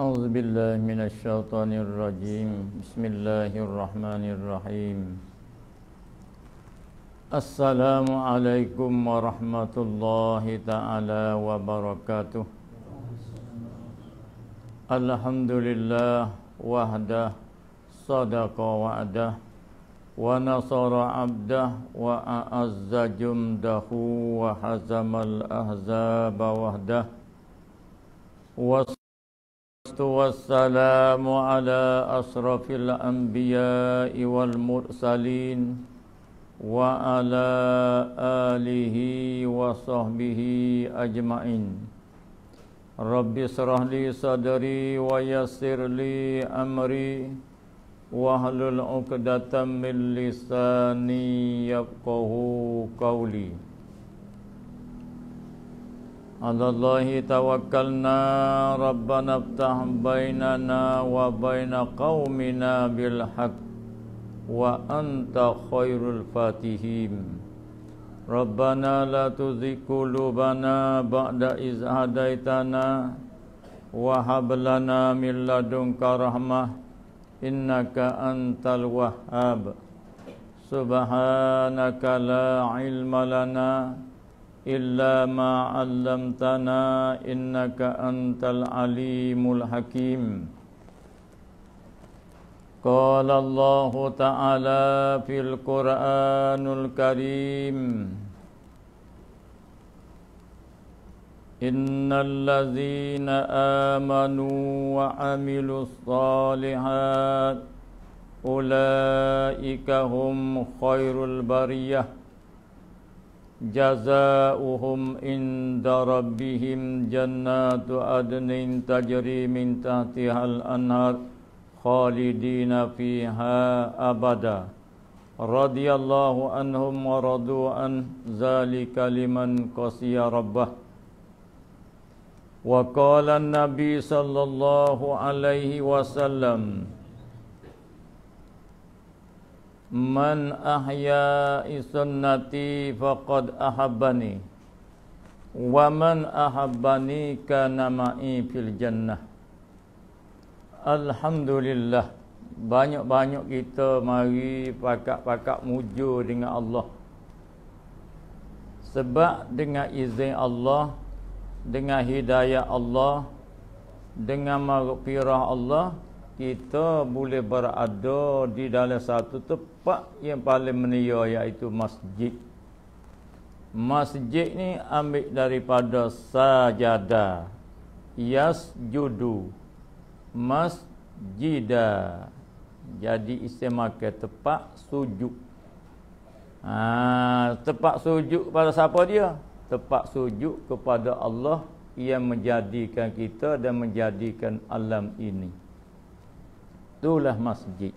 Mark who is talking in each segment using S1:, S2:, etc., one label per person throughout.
S1: أعوذ بالله من الشيطان الرجيم بسم الله الرحمن الرحيم السلام عليكم ورحمة الله تعالى وبركاته الحمد لله وحده صدق وعده ونصر عبده وأعز جنده وحزم الأحزاب وحده والصلاه والسلام على اشرف الانبياء والمرسلين وعلى اله وصحبه اجمعين رب اشرح لي صدري ويسر لي امري واحلل عقده من لساني يفقه قولي على الله توكلنا ربنا افتح بيننا وبين قومنا بالحق وأنت خير الفاتحين ربنا لا تزغ قلوبنا بعد إذ هديتنا وهب لنا من لدنك رحمة إنك أنت الوهاب سبحانك لا علم لنا إلا ما علمتنا إلا ما علمتنا إنك أنت العليم الحكيم قال الله تعالى في القرآن الكريم إن الذين آمنوا وعملوا الصالحات أولئك هم خير البريه Jazauhum inda rabbihim jannatu adnin tajri min tahtiha al-anhar khalidina fiha abada radhiyallahu anhum wa radu an zalika liman qasiya rabbah wa qala an-nabi sallallahu alaihi wasallam Man ahya sunnati faqad ahabbani wa man ahabbani kana ma'i fil jannah Alhamdulillah banyak-banyak kita mari pakak-pakak muju dengan Allah sebab dengan izin Allah dengan hidayah Allah dengan marufirah Allah kita boleh berada di dalam satu tempat tempat yang paling menia iaitu masjid. Masjid ni ambil daripada sajada. Yasjudu. Masjida. Jadi istimewa tempat sujud. Ha, tempat sujud pada siapa dia? Tempat sujud kepada Allah yang menjadikan kita dan menjadikan alam ini. Itulah masjid.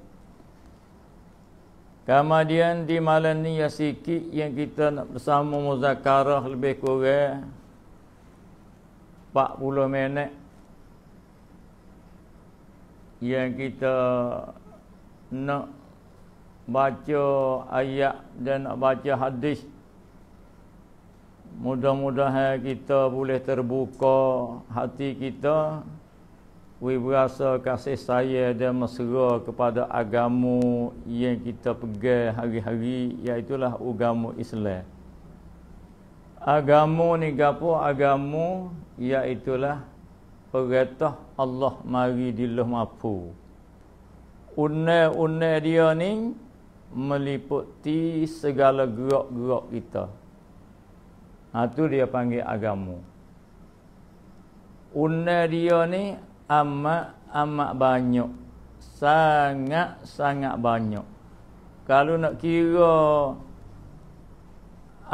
S1: Kemudian di malam ni yang sikit yang kita nak bersama muzakarah lebih kurang 40 minit yang kita nak baca ayat dan nak baca hadis mudah-mudahan kita boleh terbuka hati kita we berasa kasih saya dan mesra kepada agama yang kita pegang hari-hari iaitu lah agama Islam. Agama ni gapo agama iaitu lah Allah mari di luh mampu. Unne-unne dia ni meliputi segala gerak-gerak kita. Ha, dia panggil agama. Unne dia ni amat amat banyak sangat sangat banyak kalau nak kira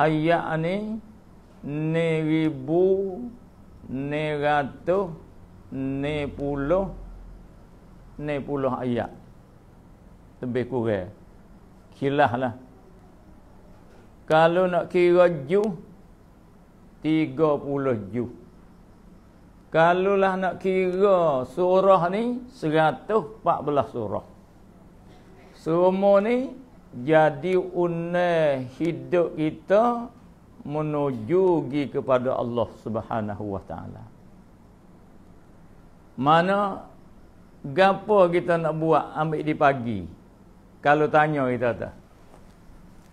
S1: ayat ni ni ribu ni ratus ni puluh ni puluh ayat lebih kurang kilah lah kalau nak kira juh tiga puluh juh Kalulah nak kira surah ni 114 surah. Semua ni jadi unai hidup kita menuju gi kepada Allah Subhanahu Wa Taala. Mana gapo kita nak buat ambil di pagi? Kalau tanya kita tu.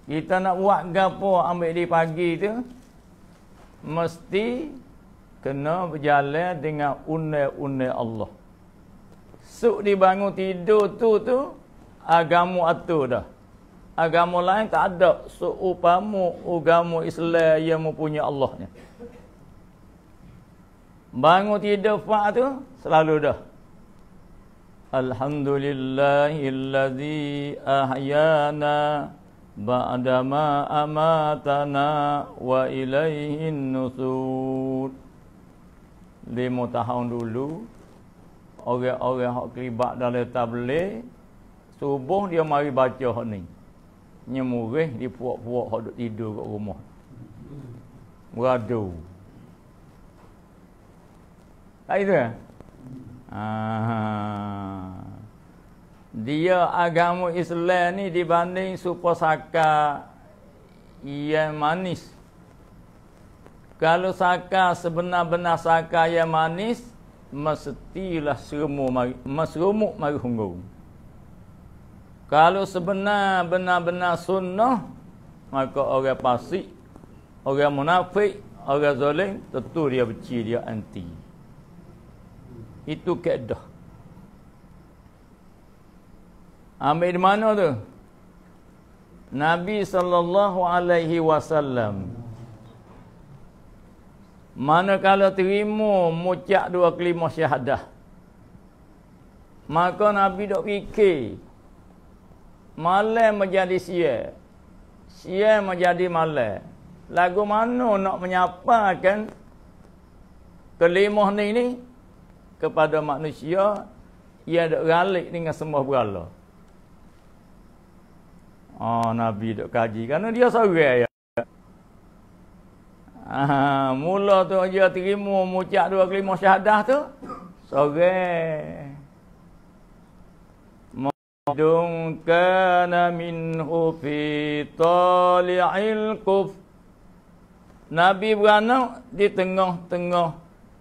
S1: Kita nak buat gapo ambil di pagi tu? Mesti kena berjalan dengan unai-unai Allah. Sok dibangun tidur tu tu agama atu dah. Agama lain tak ada seupama agama Islam yang mempunyai Allahnya. Bangun tidur fa' tu selalu dah. Alhamdulillahillazi ahyana ba'dama amatana wa ilaihin nusur lima tahun dulu orang-orang hak kelibat dalam tabligh subuh dia mari baca hak ni nyemurih di puak-puak hak duk tidur kat rumah beradu tak itu ya? dia agama Islam ni dibanding supasaka yang manis kalau saka sebenar-benar saka yang manis, mestilah serumuk mari, mesrumuk mari hunggung. Kalau sebenar benar-benar sunnah, maka orang fasik, orang munafik, orang zalim tentu dia benci dia anti. Itu kaedah. Ambil di mana tu? Nabi sallallahu alaihi wasallam. Manakala terima mucak dua kelima syahadah. Maka Nabi dok fikir. Malam menjadi siya. Siya menjadi malam. Lagu mana nak menyapakan kelima ni ni kepada manusia ia dok galik dengan semua berala. Oh, ah, Nabi dok kaji. Kerana dia sorang ya. Ha, mula tu dia terima mucak dua kelima syahadah tu. Sore. Mahdung kana minhu fi tali'il kuf. Nabi beranak di tengah-tengah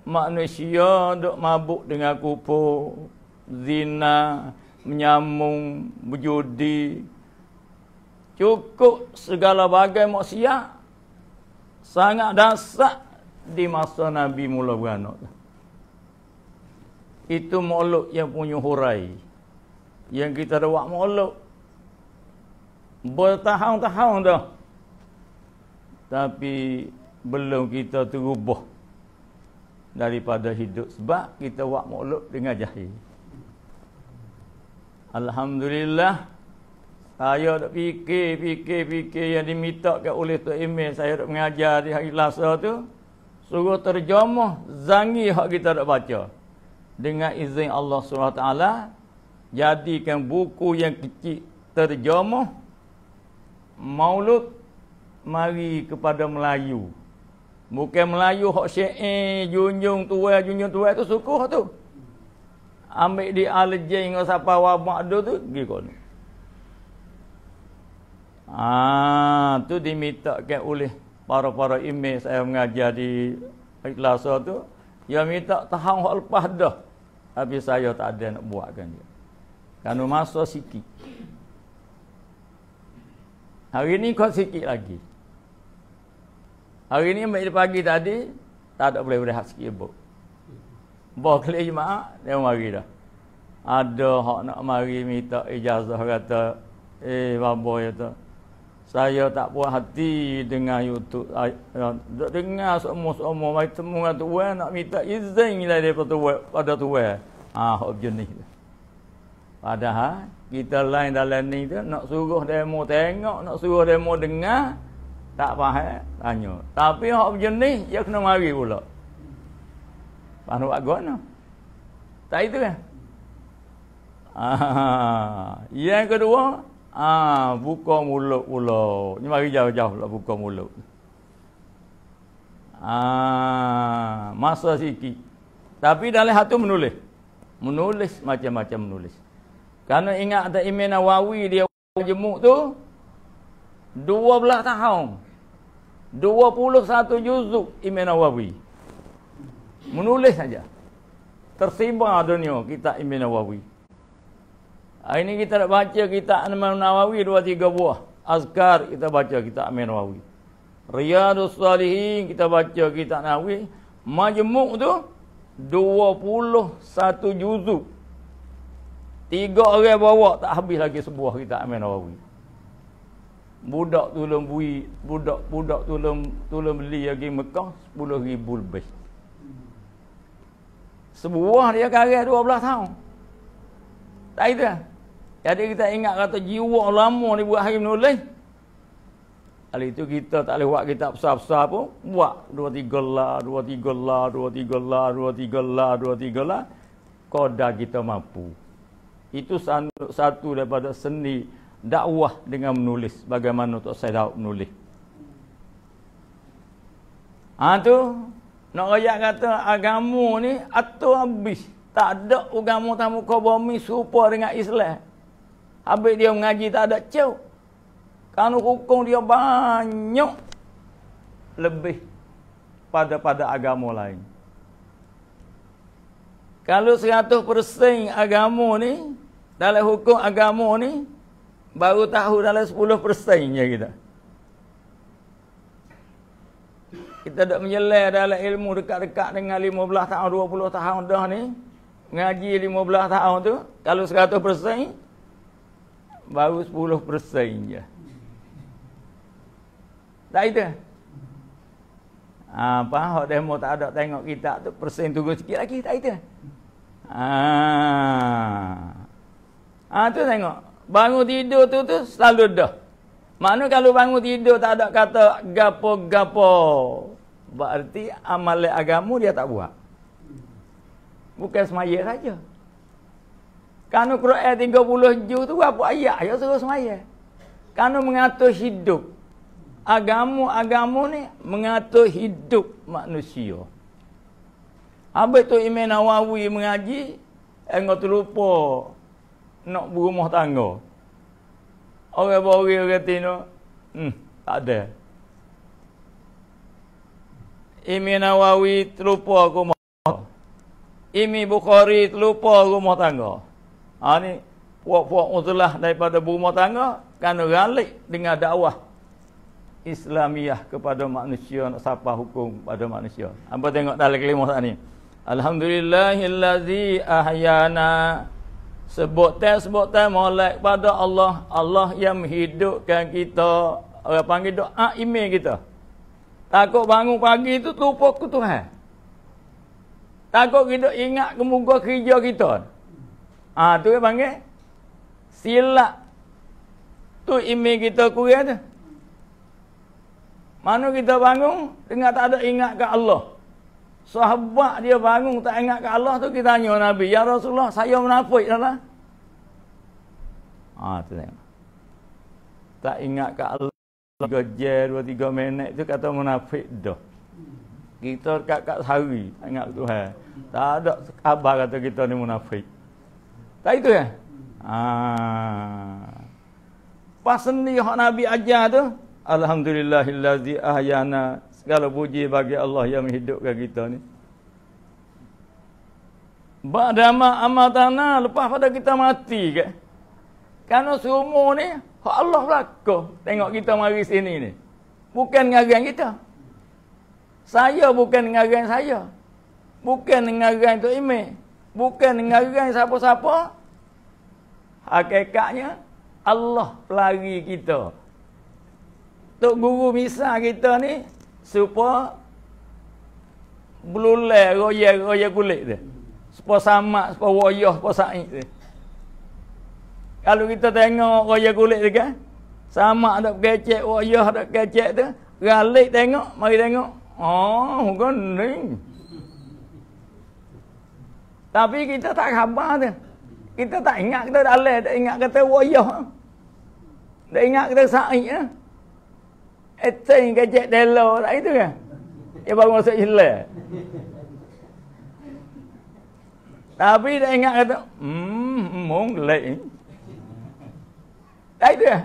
S1: manusia dok mabuk dengan kupur. Zina, menyamung, berjudi. Cukup segala bagai maksiat sangat dasar di masa Nabi mula beranak. Itu makhluk yang punya hurai. Yang kita ada buat makhluk. Bertahun-tahun dah. Tapi belum kita terubah daripada hidup sebab kita buat makhluk dengan jahil. Alhamdulillah. Saya tak fikir, fikir, fikir yang diminta oleh Tuan Emel saya nak mengajar di hari lasa tu. Suruh terjemah zangi hak kita nak baca. Dengan izin Allah SWT, jadikan buku yang kecil terjemah maulud mari kepada Melayu. Bukan Melayu hak syair, junjung tua junjung tua tu suku tu. Ambil di Al-Jain dengan siapa wabak tu, pergi kau ni. Ah, tu diminta dimintakan oleh para-para imej saya mengajar di Ikhlasa tu. Dia minta tahan hal lepas dah. Tapi saya tak ada nak buatkan dia. Kerana masa sikit. Hari ni kau sikit lagi. Hari ni pagi, pagi tadi, tak ada boleh berehat sikit bu. Bawa kelih jemaah, dia mari dah. Ada hak nak mari minta ijazah kata, eh babo ya tu saya tak puas hati dengan YouTube. Ya, dengar semua-semua mai temu dengan tuan nak minta izin lah daripada tuan pada tuan. Ah, hok jenis tu. Padahal kita lain dalam ni tu nak suruh demo tengok, nak suruh demo dengar, tak faham, tanya. Tapi hok jenis dia kena mari pula. Panu agono. Tak itu kan? Ah, yang kedua, Ah, buka mulut pula. Ni mari jauh-jauh lah buka mulut. Ah, masa sikit. Tapi dalam hati menulis. Menulis macam-macam menulis. Karena ingat tak imena wawi dia jemuk tu? Dua belah tahun. Dua puluh satu juzuk imena wawi. Menulis saja. Tersimpan dunia kita imena wawi. Hari ini kita nak baca kitab Amin Nawawi dua tiga buah. Azkar kita baca kitab Amin Nawawi. Riyadus Salihin kita baca kitab Nawawi. Majmuk tu dua puluh satu juzuk. Tiga orang bawa tak habis lagi sebuah kitab Amin Nawawi. Budak tolong bui, budak budak tolong tolong beli lagi Mekah 10,000 lebih. Sebuah dia karya 12 tahun. Tak itu lah. Jadi kita ingat kata jiwa lama ni buat hari menulis. Hal itu kita tak boleh buat kitab besar-besar pun. Buat dua tiga lah, dua tiga lah, dua tiga lah, dua tiga lah, dua tiga lah. Kodah kita mampu. Itu satu daripada seni dakwah dengan menulis. Bagaimana untuk saya dapat menulis. Ha tu, nak raya kata agama ni atau habis. Tak ada agama tamu kau bumi supaya dengan Islam. Habis dia mengaji tak ada cew. Kerana hukum dia banyak lebih pada pada agama lain. Kalau persen agama ni dalam hukum agama ni baru tahu dalam sepuluh persennya kita. Kita dah menyelai dalam ilmu dekat-dekat dengan 15 tahun, puluh tahun dah ni. Ngaji 15 tahun tu, kalau persen baru 10% je. Tak itu. Apa ah, ha, hok demo tak ada tengok kita tu persen tunggu sikit lagi tak itu. Ah. Ha. Ah ha, tu tengok. Bangun tidur tu tu selalu dah. Mana kalau bangun tidur tak ada kata gapo-gapo. Berarti amal agama dia tak buat. Bukan semaya saja. Kanu Quran 30 juz tu apa ayat ayat suruh semaya. Kanu mengatur hidup. agamu agamu ni mengatur hidup manusia. Apa tu Imam Nawawi mengaji eh, engkau terlupa nak berumah tangga. Orang-orang orang tino, hmm, tak ada. Imi Nawawi terlupa rumah tangga. Imi Bukhari terlupa rumah tangga. Ha ni puak-puak uzlah daripada rumah tangga kerana ralik dengan dakwah Islamiah kepada manusia nak sapa hukum pada manusia. Hamba tengok dalam kelima saat ni. Alhamdulillahillazi ahyana sebut tel sebut tel molek pada Allah Allah yang menghidupkan kita orang panggil doa ime kita takut bangun pagi tu terlupa ke Tuhan takut kita ingat kemuka kerja kita Ha, tu dia panggil silap. Tu email kita kurang tu. Mana kita bangun dengar tak ada ingat ke Allah. Sahabat dia bangun tak ingat ke Allah tu kita tanya Nabi. Ya Rasulullah saya munafik, dah lah. Ha, tu tengok. Tak ingat ke Allah. Tiga je, dua tiga minit tu kata munafik dah. Kita dekat kat sawi. ingat ke Tuhan. Tak ada khabar kata kita ni munafik. Tak itu ya? Ha. Pas ni yang Nabi ajar tu, Alhamdulillahillazi ahyana. Segala puji bagi Allah yang menghidupkan kita ni. Ba'dama amatana lepas pada kita mati ke? Karena semua ni Allah belaka tengok kita mari sini ni. Bukan ngaran kita. Saya bukan ngaran saya. Bukan ngaran tu Imeh. Bukan dengar-dengar siapa-siapa. Hakikatnya Allah pelari kita. Tok guru misa kita ni supaya belulai royal-royal kulit tu. Supaya sama, supaya wayah, supaya sa'id tu. Kalau kita tengok royal kulit tu kan, samak tak kecek, wayah tak kecek tu, ralik tengok, mari tengok. Oh, bukan ni. Tapi kita tak khabar tu, Kita tak ingat kita dah dalai, tak ingat kita wayah. Tak ingat kita sa'id. Ya? Etin ke Jack Dello, tak itu kan? Dia baru masuk Islam. Tapi dia ingat hmm, eh. kita hmm, mong Tak itu kan?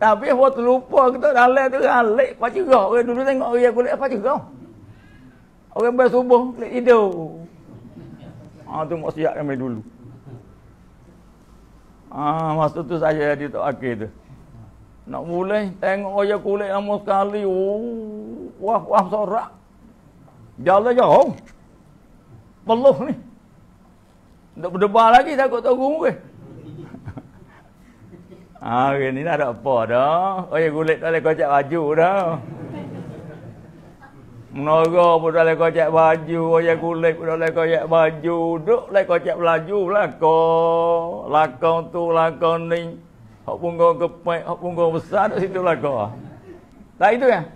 S1: Tapi buat lupa kita dah dalai tu ralik, pacu kau. Orang dulu tengok orang kulit, pacu kau. Orang bersubuh, kulit hidup. Ha tu mak siap kami dulu. Ha masa tu saya di tok akhir tu. Nak mulai tengok oya kulit lama sekali. Oh, wah wah sorak. Jalan jauh. Oh. Peluh ni. Tak berdebar lagi takut tak rumah ke. Ah, ha, ni dah ada apa dah. Oya kulit tak boleh kocak baju dah. Menara pun dah lekocak baju, ayah kulit pun dah lekocak baju, duk lekocak baju lakon. Lakon tu, lakon ni. Hak pun kau kepek, hak pun kau besar di situ lakon. Tak itu ya?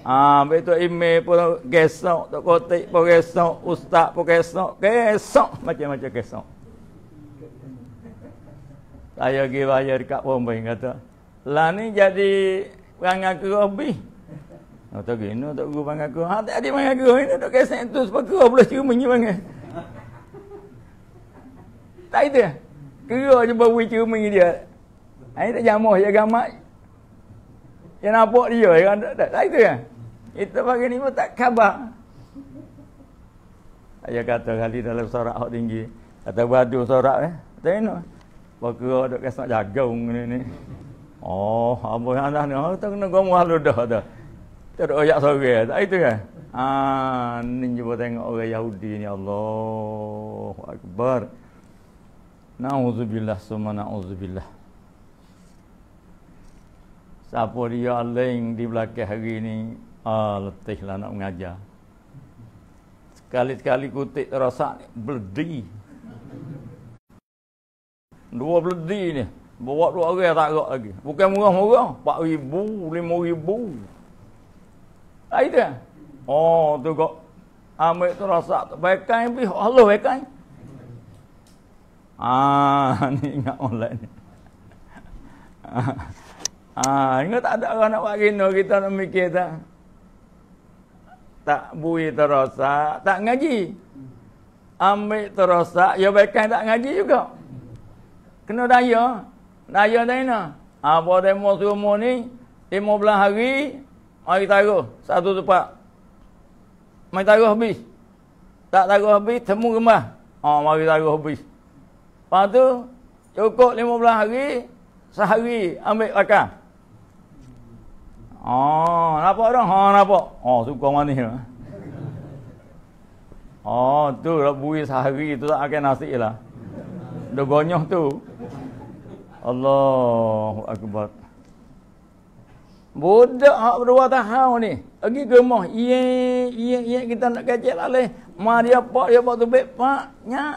S1: Ah, betul ime pun gesok, tak kotik pun gesok, ustaz pun gesok, gesok macam-macam gesok. Saya pergi bayar dekat pombeng kata. Lah ni jadi perangai kerobih. Oh, tak kena tak guru panggil aku. Ha, ah, tak ada panggil aku. Ini tak kena sentus pakar pula cikgu punya panggil. tak itu. Kera je bawa cikgu punya dia. Ah, ini tak jamah je gamak. Yang nampak dia. Yang tak, tak, tak itu ya? kan. Itu pakar ni pun tak khabar. Ayah kata kali dalam sorak hak tinggi. Kata batu sorak eh. Tak kena. Pakar tak kena jaga ni. Oh, apa yang anda ni? Oh, tak kena gomong halodah tak. Teroyak sore tak itu kan? Ah, ni cuba tengok orang Yahudi ni Allahu Akbar. Nauzubillah summa nauzubillah. Siapa dia aling di belakang hari ni? Ah, letihlah nak mengajar. Sekali-sekali kutik terasa ni, berdi. Dua berdi ni. Bawa dua orang tak agak lagi. Bukan murah-murah. Empat ribu, lima ribu. Ha, itu Oh, tu kok. Ambil tu rasa tu. Baikkan yang pergi. Allah baikkan. Ah, ni ingat online ni. Ah, ingat tak ada orang nak buat kena kita nak mikir tak? Tak bui terasa, tak ngaji. Ambil terasa, ya baikkan tak ngaji juga. Kena daya. Daya dah ni. Apa demo semua ni? 15 hari, Mari taruh satu tempat. Mari taruh habis. Tak taruh habis, temu kemas. Oh, ha, mari taruh habis. Lepas tu, cukup 15 hari, sehari ambil bakar. Oh, ha, nampak dong? Oh, ha, nampak. Oh, suka manis lah. Oh, tu lah buih sehari tu tak akan nasi lah. Dia gonyoh tu. Allahu Akbar. Budak hak berdua tahu ni. Lagi gemoh. Iye, iye, iye kita nak kecil lah leh. Mari apa, dia apa tu baik pak. Nyak.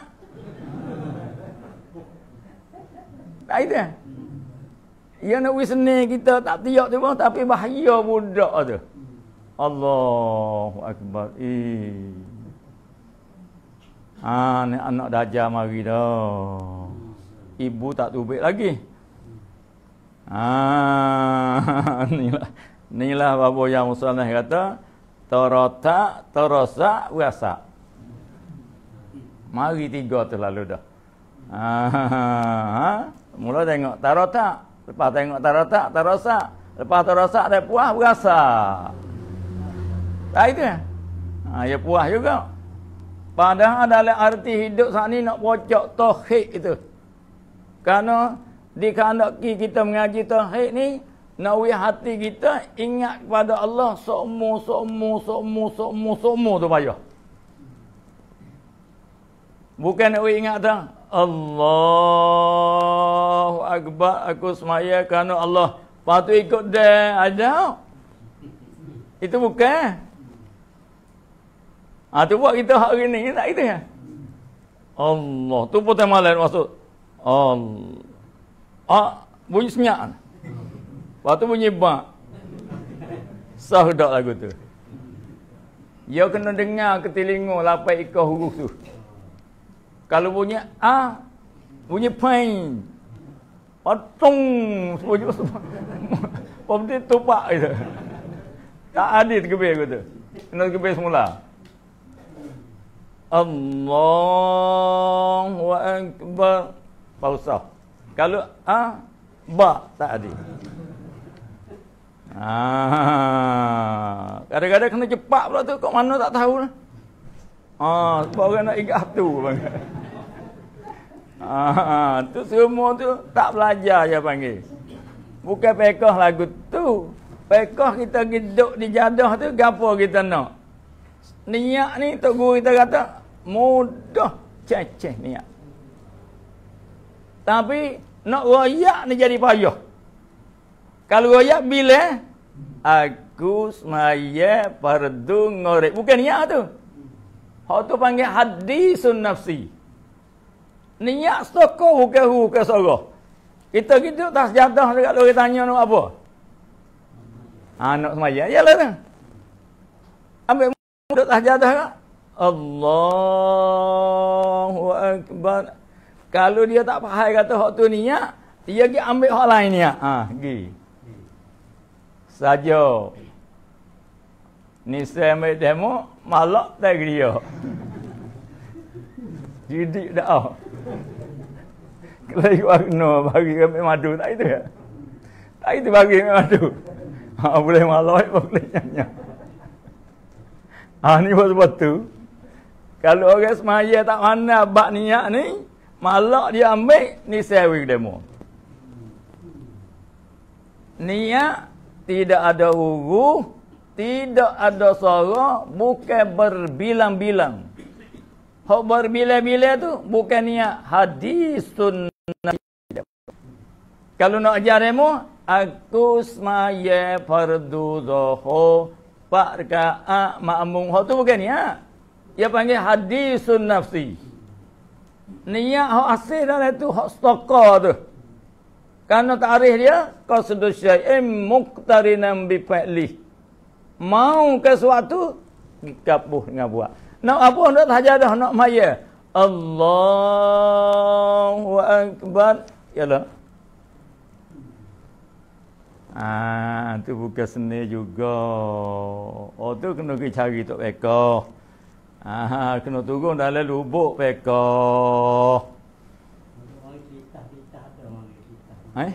S1: Tak itu kan. Ia nak wisni kita tak tiap tu pun. Tapi bahaya budak lah tu. Allahu Akbar. Eh. Ha, ni anak dajah mari dah. Ibu tak tubik lagi. Lagi inilah ah, inilah babo yang musanah kata tarata tarasa wasa. Mari tiga tu lalu dah. Ha, mula tengok tarata, lepas tengok tarata, tarasa, lepas tarasa ada puah berasa. Ah itu ya. Ha, ya juga. Padahal ada arti hidup saat nak pocok tohik itu. Karena dikehendaki kita mengaji tauhid ni nawi hati kita ingat kepada Allah sokmo sokmo sokmo sokmo sokmo tu payah bukan nak ingat dah Allahu akbar aku semaya kerana Allah patu ikut dah ada itu bukan ha, tu buat kita hari ni tak kita ya Allah tu pun tema lain maksud Allah A bunyi senyap. Lepas tu bunyi bak. Sah tak lagu tu. Dia kena dengar ke telinga lapai ikah huruf tu. Kalau bunyi A, bunyi pain. Patung. Lepas tu tupak je. Tak ada terkebir aku tu. Kena terkebir semula. Allahu Akbar. Pausah. Kalau a ha, ba tak ada. Ah. Kadang-kadang kena cepat pula tu kok mana tak tahu lah. Ah, ha, sebab orang nak ingat tu bang. tu semua tu tak belajar je panggil. Bukan pekoh lagu tu. pekoh kita geduk di jadah tu gapo kita nak. niak ni tok guru kita kata mudah ceceh niak tapi nak royak ni jadi payah. Kalau royak bila aku semaya fardu ngorek. Bukan niat tu. Hak tu panggil hadisun nafsi. Niat soko bukan hu ke soro. Kita gitu tak sejadah dekat lori tanya nak apa. Anak ha, semaya. Yalah tu. Ambil mudah tak sejadah kak. Allahu Akbar. Kalau dia tak faham kata hak tu niat, dia pergi ambil hak lain niat. Ha, pergi. Saja. Ni saya ambil demo, malak tak dia. Didik dah. Kalau ikut warna, bagi ambil madu, tak itu ya? Tak itu bagi ambil madu. Ha, boleh malak, boleh nyanyi. Ha, ni betul-betul. Kalau orang semaya tak mana bak niat ni, Malak dia ambil, ni saya demo. Niat tidak ada huru, tidak ada suara, bukan berbilang-bilang. Hak berbilang-bilang tu bukan niat hadis sunnah. Kalau nak ajar demo, aku semaya fardu zuhur pak rakaat makmum. Hak tu bukan niat. Ia panggil hadis sunnah. Niat hak asih dalam itu hak stoka tu. Karena tarikh dia qasdu syai'in muqtarinan bi fa'li. Mau ke suatu gapuh dengan buat. Nak apa nak dah nak maya. Allahu akbar. Yalah. Ah, tu bukan seni juga. Oh, tu kena pergi cari tok ekor. Ha, kena turun dalam lubuk peka. Eh?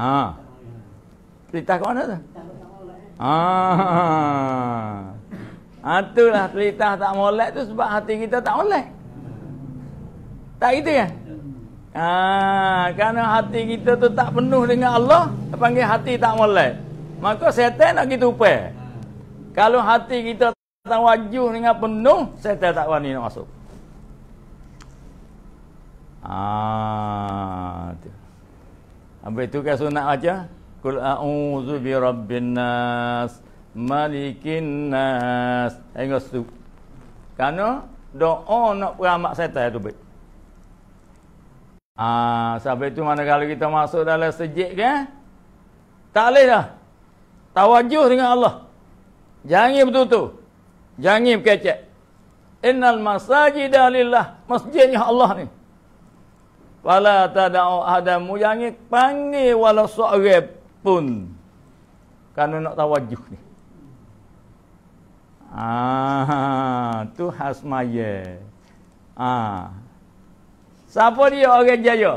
S1: Ha. Pelitah ke mana tu? Ha. Ah. Ah, ha. Itulah pelitah tak molek tu sebab hati kita tak molek. Tak gitu ya? Ha. Kerana hati kita tu tak penuh dengan Allah, panggil hati tak molek. Maka setan nak kita upaya. Kalau hati kita tak wajuh dengan penuh saya tak wani nak masuk ah tu tu kan sunat aja. Kul a'udhu bi rabbin nas Malikin nas Hingga situ Kerana doa nak peramak setan tu baik Ah, sampai tu mana kalau kita masuk dalam sejik kan? Tak boleh dah. Tawajuh dengan Allah. Jangan betul-betul. Jangan berkecek. Innal masajida lillah. Masjid ni Allah ni. Fala tada'u adamu yang panggil walau seorang pun. Kerana nak tawajuh ni. Ah, tu hasmaya. Ah. Siapa dia orang jaya?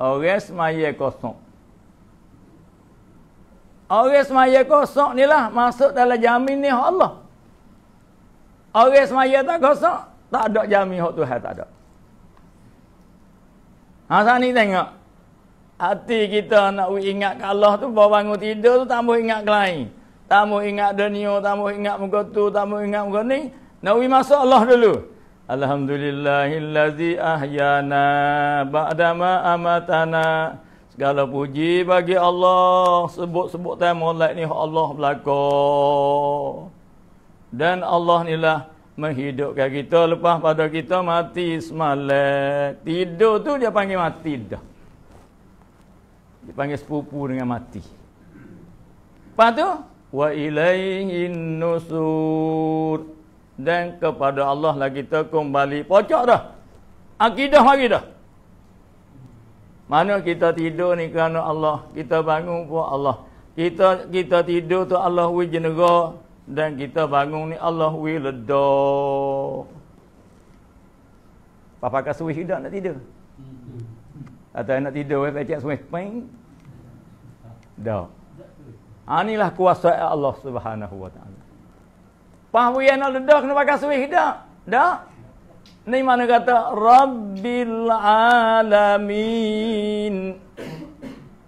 S1: Orang semaya kosong. Orang semaya kosong ni lah masuk dalam jamin ni Allah. Orang semaya tak kosong, tak ada jami hak Tuhan tak ada. Ha ni tengok. Hati kita nak ingat ke Allah tu bawa bangun tidur tu tambah ingat ke lain. Tambah ingat dunia, tambah ingat muka tu, tambah ingat muka ni. Nak masuk Allah dulu. Alhamdulillahillazi ahyana ba'dama amatana. Segala puji bagi Allah sebut-sebut tema ni Allah belakang dan Allah inilah menghidupkan kita lepas pada kita mati semalam tidur tu dia panggil mati dah dipanggil sepupu dengan mati lepas tu wa ilaihi nusur dan kepada Allah lah kita kembali pocok dah akidah lagi dah mana kita tidur ni kerana Allah kita bangun pun Allah kita kita tidur tu Allah wujud negara dan kita bangun ni Allah do. Papa kasi wish dah nak tidur. Hmm. Atau nak tidur wei pecak semua ha, pain. Do. Anilah kuasa Allah Subhanahu wa taala. Pahwian aladah kena pakai suih dah. Dah. Ni mana kata Rabbil alamin.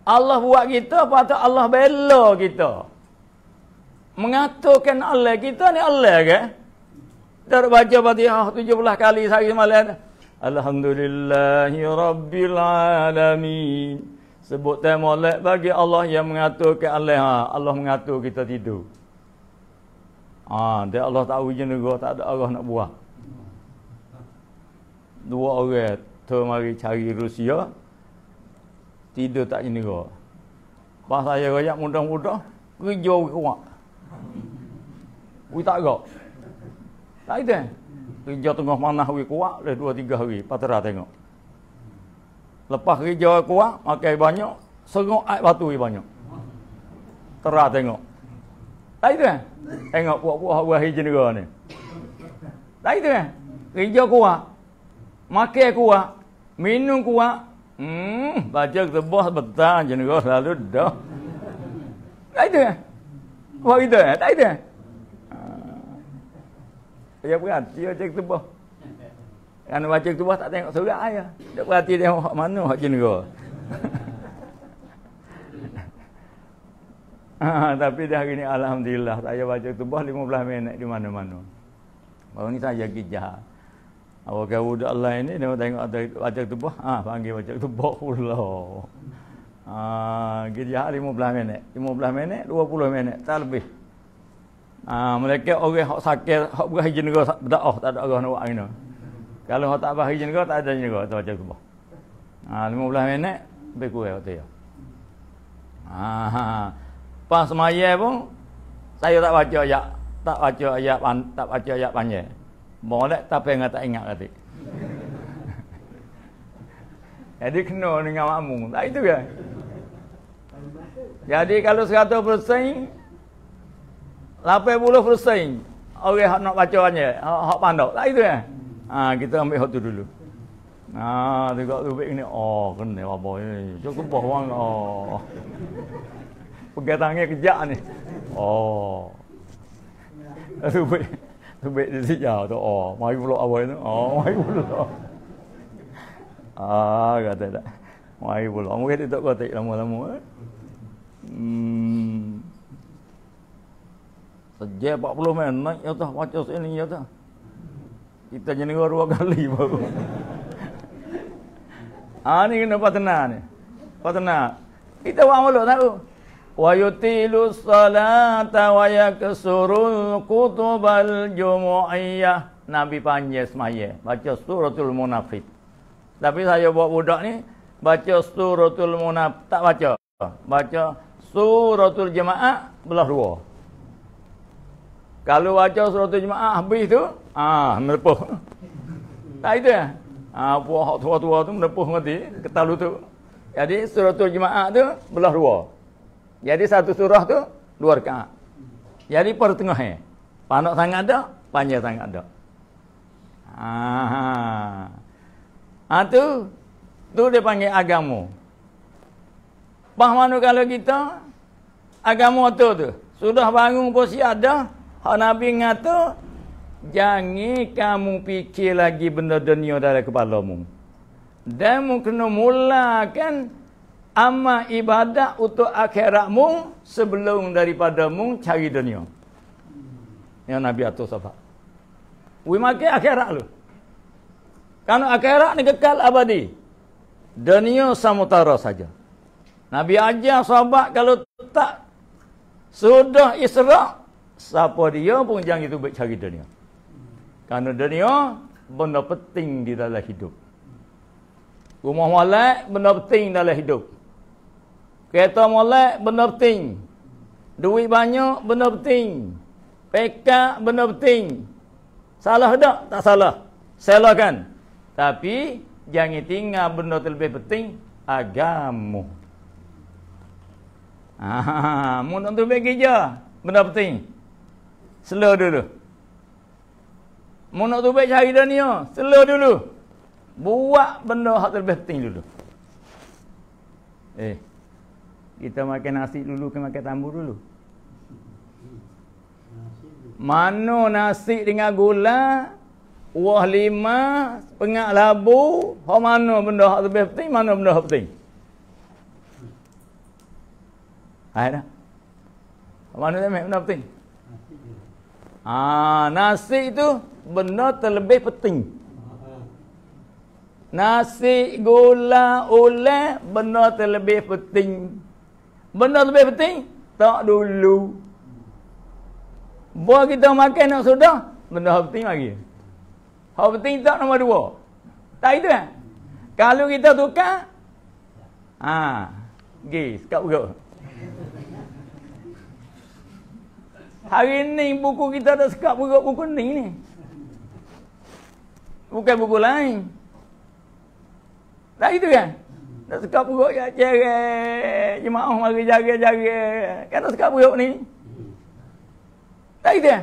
S1: Allah buat kita patut Allah bela kita. Mengatakan Allah kita ni Allah ke? Dar baca Fatihah 17 kali sehari semalam. Alhamdulillahirabbil alamin. Sebut molek bagi Allah yang mengatakan Allah. Ha, Allah mengatur kita tidur. Ah, ha, dia Allah tahu je nego tak ada arah nak buat. Dua orang tu mari cari Rusia. Tidur tak jenis jenego. Pas saya royak mudah-mudah kerja kuat. Wui tak gak. Tak ada. Kerja tengah mana wui kuat, leh dua tiga hari, patra tengok. Lepas kerja kuat, makai banyak, sengok air batu wui banyak. Tera tengok. Tak ada. Tengok buah-buah buah hijin negara ni. Tak ada. Kerja kuat, makai kuat, minum kuat, Hmm, baca kita buah betul, jenis kau selalu dah. Tak ada. Bawa kita eh? Tak ada eh? Dia berhati baca ketubah. Kan baca ketubah tak tengok surat ayah. Dia berhati dia hak mana hak jenera. Ah, tapi dah hari ni Alhamdulillah saya baca ketubah 15 minit di mana-mana. Baru ni saya kejah. Awak kau budak lain ni dia tengok baca ketubah. Ah ha, panggil baca ketubah Allah. Gijah 15 minit. 15 minit, 20 minit. Tak lebih. Uh, mereka orang yang sakit, yang berhari jenera, tak oh, tak ada orang nak buat hari Kalau yang tak berhari jenera, tak ada jenera. Itu macam semua. Uh, 15 minit, lebih kurang waktu itu. Ya. Uh, pas semaya pun, saya tak baca ayat. Tak baca ayat, pan, tak baca ayat panjang. Boleh, tapi saya tak ingat tadi. Jadi kena dengan makmum. Tak itu kan? Jadi kalau 100 persen 80 persen Orang okay, nak baca aja Hak pandok Tak itu ya eh? ha, Kita ambil hak tu dulu Ah, tu kau tu baik ni. Oh, kena apa ni? Cukup pah wang. Oh. Pegatangnya kejak ni. Oh. Tu baik. Tu baik di sini ah. tu. Oh, mai pula apa ni? Oh, mai pula. Ah, kata tak. Mai pula. Mungkin tak kata tak lama-lama. Eh? Hmm. Sejak 40 minit ya tah baca sini ya tah. Kita jadi dua kali baru. ah ni kena patna ni. Patna. Kita buat mulut tahu. Wa yutilu salata wa yakasurul kutubal jumu'iyah. Nabi panjang semaya. Baca suratul munafid. Tapi saya buat budak ni. Baca suratul munafid. Tak baca. Baca suratul jemaah belah dua. Kalau baca suratul jemaah habis tu, ah merepuh. Tak itu ya? Ah, buah tua-tua tu merepuh mati, ketalu tu. Jadi suratul jemaah tu belah dua. Jadi satu surah tu dua rekaat. Jadi pertengahnya. Panok sangat dah, panjang sangat dah. Ah. Ha. Ah tu tu dia panggil agamu. Pah mana kalau kita agama tu tu sudah bangun pun si ada hak nabi ngata jangan kamu fikir lagi benda dunia dalam kepala mu dan mu kena mulakan amma ibadah untuk akhirat mu sebelum daripada mu cari dunia yang nabi atur sapa we make akhirat lu kerana akhirat ni kekal abadi dunia samutara saja Nabi ajar sahabat kalau tak sudah israk, siapa dia pun jangan itu cari dunia. Karena dunia benda penting di dalam hidup. Rumah walak benda penting dalam hidup. Kereta molek benda penting. Duit banyak benda penting. Pekak benda penting. Salah tak? Tak salah. Salah kan? Tapi jangan tinggal benda terlebih penting agama. Mudah tu pergi kerja. Benda penting. Selur dulu. Mudah tu pergi cari dunia. Selur dulu. Buat benda yang lebih penting dulu. Eh. Kita makan nasi dulu kita makan tambur dulu? Mana nasi dengan gula, wah lima, pengak labu, mana benda yang lebih penting, mana benda yang penting? Ayat dah. Mana dia benda penting? Ah, nasi itu benda terlebih penting. Nasi, gula, oleh benda terlebih penting. Benda terlebih penting? Tak dulu. Buat kita makan nak sudah, benda yang penting lagi. Hal penting tak nombor dua. Tak itu kan? Kalau kita tukar, ah, gis, kau buruk. Hari ni buku kita dah sekap buku buku ni ni. Bukan buku lain. Dah itu kan? Dah sekap buku ya cerai. Jemaah mari jari-jari. Kan dah sekap buku ni. Dah itu kan?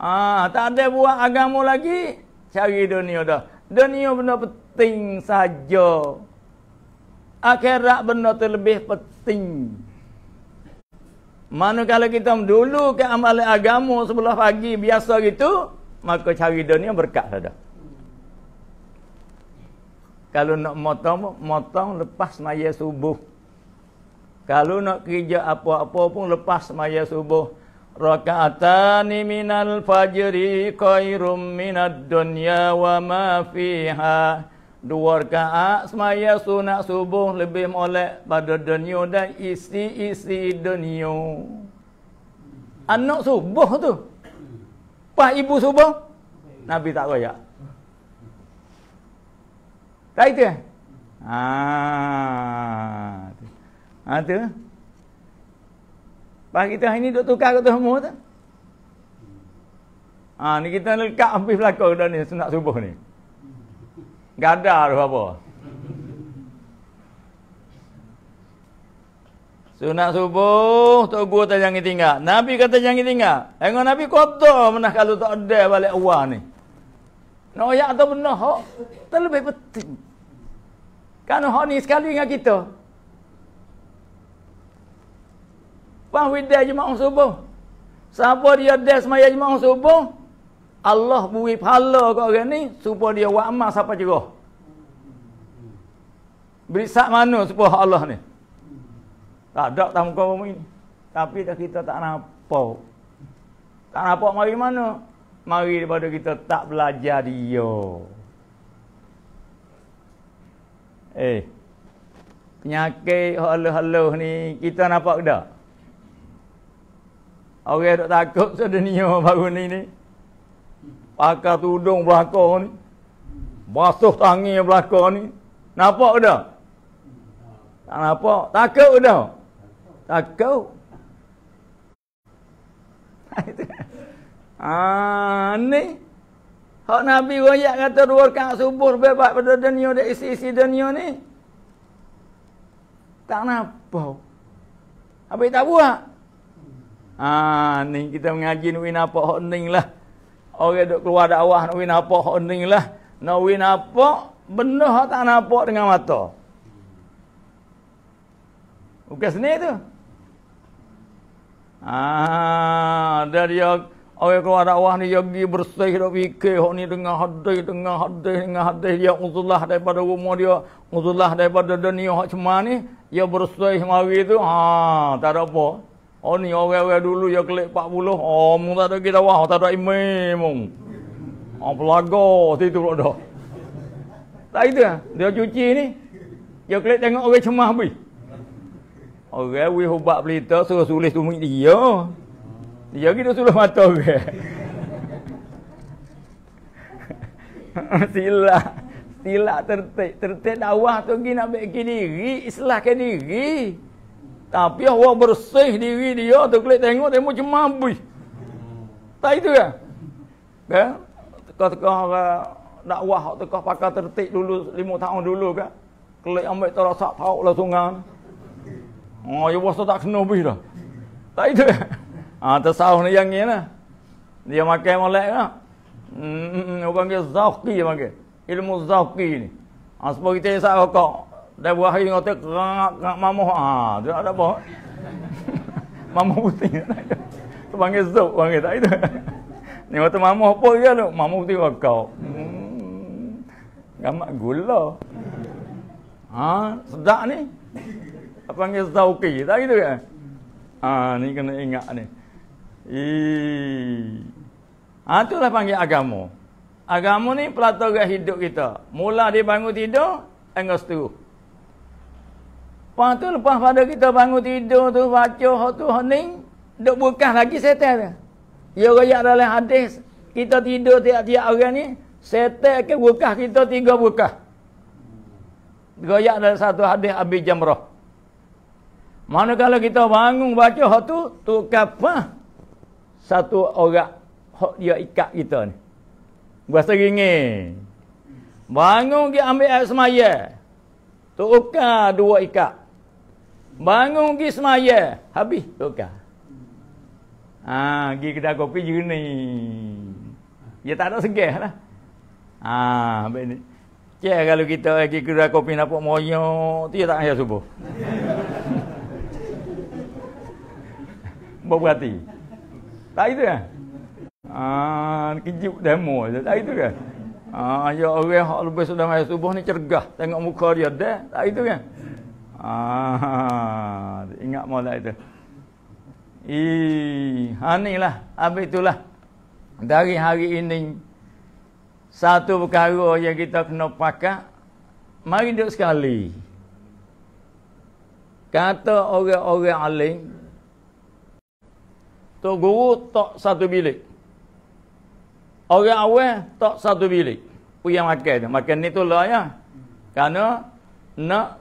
S1: Ah, tak ada buat agama lagi. Cari dunia dah. Dunia benda penting saja. Akhirat benda terlebih penting. Mana kalau kita dulu ke amal agama sebelah pagi biasa gitu, maka cari dunia berkat saja. Kalau nak motong, motong lepas maya subuh. Kalau nak kerja apa-apa pun lepas maya subuh. Raka'atani minal fajri khairum minad dunya minad dunya wa ma fiha. Dua rakaat semaya sunat subuh lebih molek pada dunia dan isi-isi dunia. Anak subuh tu. Pak ibu subuh. Nabi tak royak. Tak itu kan? Eh? Haa. Haa tu. Pak kita hari ni duk tukar ke tu semua ha, tu. Haa ni kita lekat habis belakang dah ni sunat subuh ni. Gak ada, tu apa? Sunat subuh, tu gua tak jangan tinggal. Nabi kata jangan tinggal. Engkau Nabi kota menah kalau tak ada balik awal ni. Noyak atau benar, hak lebih penting. Kan hak ni sekali dengan kita. Pahwidah jemaah subuh. Siapa dia desmaya jemaah subuh, Allah beri pahala ke orang ni supaya dia buat amal siapa cerah. Beri sak mana supaya Allah ni? Tak ada tak muka ini, Tapi dah kita tak nampak. Tak nampak mari mana? Mari daripada kita tak belajar dia. Eh. Penyakit halus-halus ni kita nampak tak? Orang tak takut sedunia baru ni ni pakar tudung belakang ni. Basuh tangi belakang ni. Nampak ke dah? Tak nampak. Takut ke dah? Takut. ah, ni. Hak Nabi Royak kata dua rekat subuh bebat pada dunia dan isi-isi dunia ni. Tak nampak. Habis tak buat. Ah, ni kita mengaji ni nampak hak lah orang duk keluar dakwah nak win apa ninglah nak win apa benda hak tak nampak dengan mata bukan seni tu ah ha, dari dia orang keluar dakwah ni dia pergi bersih dia fikir hak ni dengan hadis dengan hadis dengan hadis Ya, uzlah daripada rumah dia uzlah daripada dunia hak cuma ni Ya, bersih mari tu ha tak ada apa Oh ni orang-orang dulu ya kelik 40. Oh, mung tak ada kita wah, tak ada email mung. Oh, pelaga situ pula dah. Tak itu lah. Dia cuci ni. Dia ya, kelik tengok orang cemah habis. Orang weh hubat pelita suruh sulis tu mungkin dia. Dia kita sulis mata orang. sila Silak tertik. Tertik dakwah tu pergi nak baik diri. Islahkan diri. diri. Tapi orang bersih diri dia tu kulit tengok dia macam mabui. Tak itu ke? Kan? Ya. Kan? Teka-teka orang dakwah tu kau pakai tertik dulu lima tahun dulu ke? Kan? Kulit ambil tu rasa tahu lah sungai. Oh, ya bos tak kena bih dah. Tak itu ke? Ha, ah, tersauh ni yang ni lah. Dia makan molek ke? Lah. Hmm, dia panggil zauqi dia panggil. Ilmu zauqi ni. Ha, sebab kita yang sahabat kau. Dah buah hari dengan otak, kerangak, kerangak mamuh. Haa, ah, tu ada apa. mamuh putih. Tu panggil sup, panggil tak itu. Ni waktu mamuh apa dia tu? Mamuh putih kau. Hmm. Gamak gula. Ha, sedap ni. apa panggil sauki, tak itu kan? Ha, ni kena ingat ni. i Ha, tu lah panggil agama. Agama ni pelatuh hidup kita. Mula dia bangun tidur, enggak setuju. Lepas tu lepas pada kita bangun tidur tu baca hak tu hening, dok buka lagi setan dia. Ya royak dalam hadis, kita tidur tiap-tiap orang ni setan akan buka kita tiga buka. Royak dalam satu hadis Abi Jamrah. Mana kalau kita bangun baca hak tu tu kapa satu orang hak dia ikat kita ni. Berasa ringin. Bangun dia ambil air semaya. Tu uka dua ikat. Bangun pergi semaya. Habis. Tukar. Ha, pergi kedai kopi je ni. Dia ya, tak ada segar lah. Ha, habis ni. Cik, kalau kita pergi kedai kopi nampak moyok, tu dia ya tak payah subuh. Berhati. Tak itu kan? Ha, kejut demo je. Tak itu kan? Ha, ya orang yang lebih sedang subuh ni cergah. Tengok muka dia dah. Tak itu kan? Ah, ingat molek itu. I, ini ha, lah habis itulah. Dari hari ini satu perkara yang kita kena pakai mari duk sekali. Kata orang-orang alim Tok guru tok satu bilik. Orang awal tok satu bilik. Puyang makan tu. Makan ni tu lah ya. Kerana nak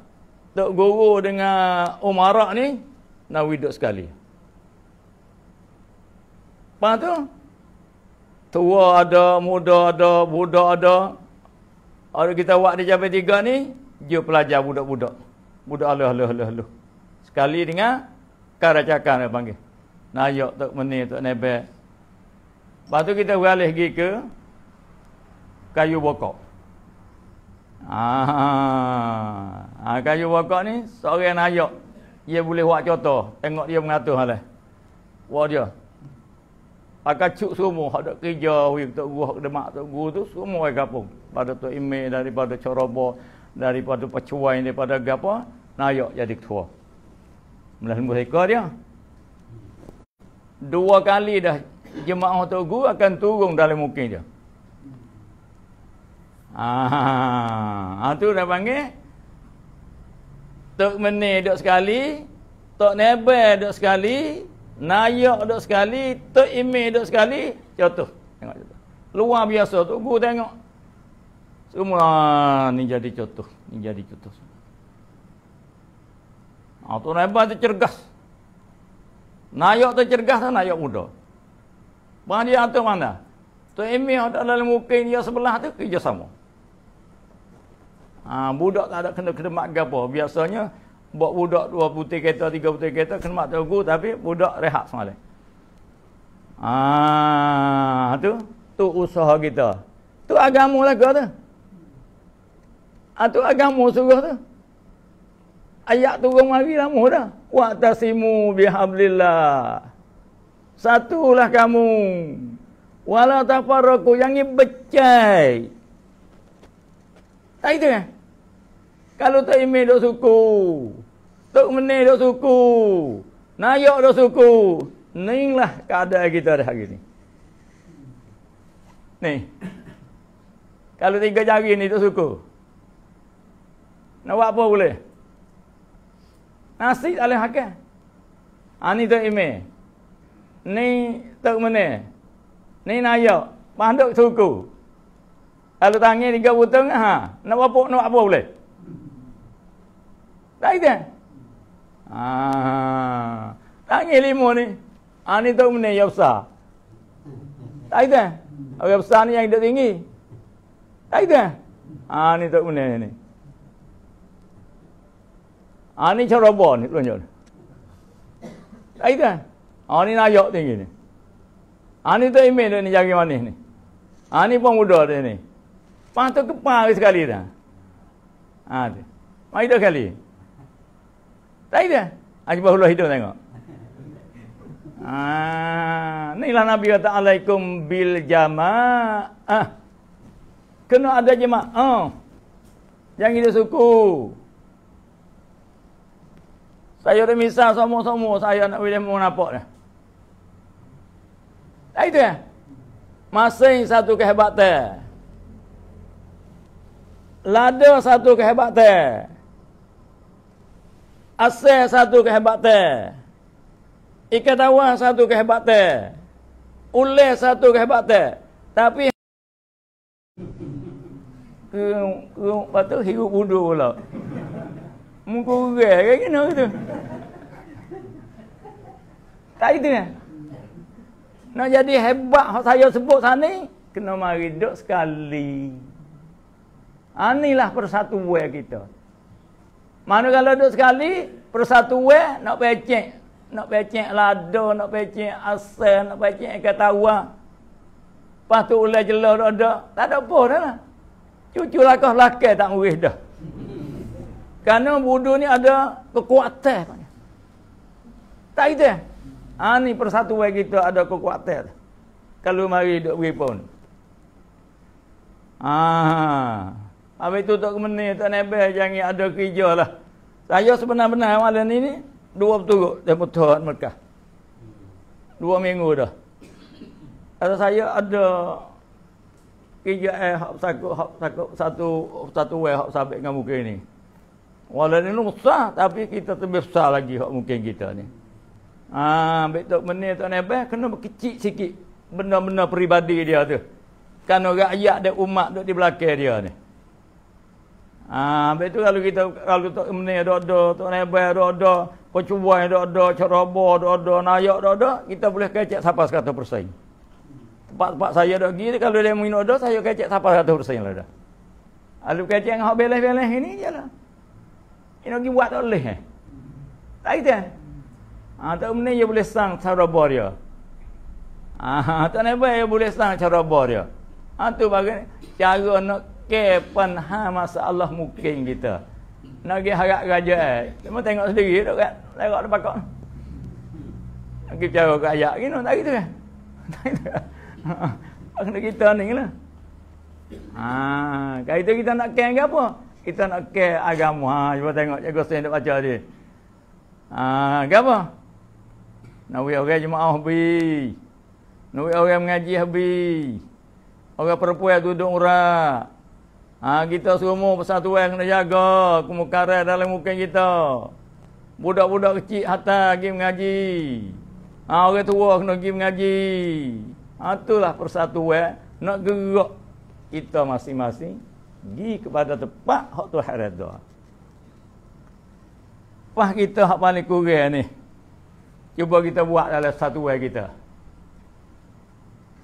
S1: Tok Guru dengan Umarak ni nak widok sekali. Apa tu? Tua ada, muda ada, budak ada. Ada kita buat di Jabat Tiga ni, dia pelajar budak-budak. Budak aluh, aluh, aluh, aluh. Sekali dengan karacakan dia panggil. Nayak, tak meni, tak nebek. Lepas tu kita beralih pergi ke kayu bokok. Ah, ah kayu wakak ni seorang ayak. Dia boleh buat contoh. Tengok dia mengatur hal eh. Wah dia. Pakai cuk semua. Hak dok kerja. Hak dok guru. Hak demak tok guru tu. Semua orang kapung. Pada tu imej. Daripada coroboh. Daripada pecuai. Daripada apa. Nayak jadi ketua. Melalui mereka dia. Dua kali dah. Jemaah tok guru akan turun dalam mungkin dia. Ah, ah tu dah panggil tok meni dok sekali, tok nebel dok sekali, nayak dok sekali, tok imi dok sekali, jatuh. Tengok contoh. Luar biasa tu, gua tengok. Semua ni jadi jatuh, ni jadi jatuh. Ah, tu nebel tu cergas. Nayak tu cergas tu lah, nayak muda. Bang dia atur mana? Tok imi ada dalam muka dia sebelah tu kerja sama. Ha, budak tak ada kena kena mak ke Biasanya buat budak dua putih kereta, tiga putih kereta kena mak tegu tapi budak rehat semalam. Ah, tu tu usaha kita. Tu agama lah kau tu. Atu ha, agama suruh tu. Ayat turun mari lah mudah. Wa tasimu bihamdillah. Satulah kamu. Wala tafarraku yang ni becai. Tak itu kan? Ya? Kalau tak imin dok suku. Tok menih dok suku. Nayak dok suku. Ninglah keadaan kita dah hari ni. Ni. Kalau tiga jari ni dok suku. Nak buat apa boleh? Nasi tak boleh hakan. Ani tak imin. Ha, ni tak menih. Ni nayak. Panduk suku. Kalau tangan tiga butang, ha. Nak apa, nak apa boleh? Tak kita? ah, Tak ingin lima ni. Haa ah, ni tahu mana yang besar. Tak kita? Yang besar ni yang hidup tinggi. Tak kita? Haa ah, ni tahu mana ni. Haa ah, ni macam robot ni. Tak kita? Haa ni nak tinggi ni. Haa ni tahu imej ni jaga mana ni. Haa ni pun muda dia ni. Patut kepah sekali dah. ah, mai dah kita kali. Tak ada. Ah, Haji Bahullah hidup tengok. Ah, ni lah Nabi kata alaikum bil jamaah. Kena ada jemaah. yang dia suku. Saya ada misal semua-semua saya nak boleh mau nampak dah. Tak itu ya. Masing satu kehebatan. Lada satu kehebatan. Asal satu kehebatan. Ikat tawar satu kehebatan. Ulih satu kehebatan. Tapi... Lepas tu hirup bodoh pula. Muka ugal ke kena gitu. Tak gitu kan? Nak jadi hebat yang saya sebut sana, kena mari duduk sekali. Anilah ah, persatuan kita. Mana kalau duduk sekali, persatu weh, nak pecek. Nak pecek lada, nak pecek asal, nak pecek ketawa. Lepas tu ulai jelah dah ada. Tak ada apa lah. Cucu lakas lakai tak murid dah. Kerana budu ni ada kekuatan. Tak gitu ya? Ha, ni persatu weh kita ada kekuatan. Kalau mari duduk beri pun. Ah. Ha. ha. Habis itu tak kemeni, tak nebel, jangan ada kerja lah. Saya sebenar-benar malam ini, dua petugas di Putuhat Mekah. Dua minggu dah. Kata saya ada kerja eh, hap sakut, satu, satu way hap sabit dengan muka ini. Walau ini besar, tapi kita lebih besar lagi hak mungkin kita ni. Haa, ambil tak menil, tak nebel, kena kecil sikit benda-benda peribadi dia tu. Kan orang ayat dan umat tu di belakang dia ni. Ah, habis tu kalau kita kalau tok mene ada-ada, tok nebe ada-ada, pecuai ada-ada, ceroboh ada-ada, nayak ada-ada, kita boleh kecek siapa sekata persaing. Tempat-tempat saya dok gini kalau dia minum ada, saya kecek siapa sekata persaing lah dah. Alu kecek yang hok belah belah ini jalah. Ini lagi buat oleh. Eh. Tak kita. Eh? Ah tok mene dia boleh sang ceroboh dia. Ah tok nebe dia boleh sang ceroboh dia. Ah tu bagai cara nak kepan ha, masa Allah mungkin kita. Nagi harap raja eh. Cuma tengok sendiri duk kat lerak depan kau. Nagi cara kau ayak gini tak gitu kan. Tak gitu. Kan. Ha, kita ni lah. Ha, kalau itu kita nak care ke apa? Kita nak care agama. Ha, cuba tengok cikgu Sen nak baca dia. Ha, ke apa? Nabi orang jemaah habi. Nabi orang mengaji habi. Orang perempuan duduk urak. Ha, kita semua pasal Tuhan kena jaga kemukaran dalam muka kita. Budak-budak kecil hatta pergi mengaji. Ha, orang tua kena pergi mengaji. Ha, itulah persatuan nak gerak kita masing-masing pergi kepada tempat hak Tuhan redha. Pas kita hak paling kurang ni. Cuba kita buat dalam satu way kita.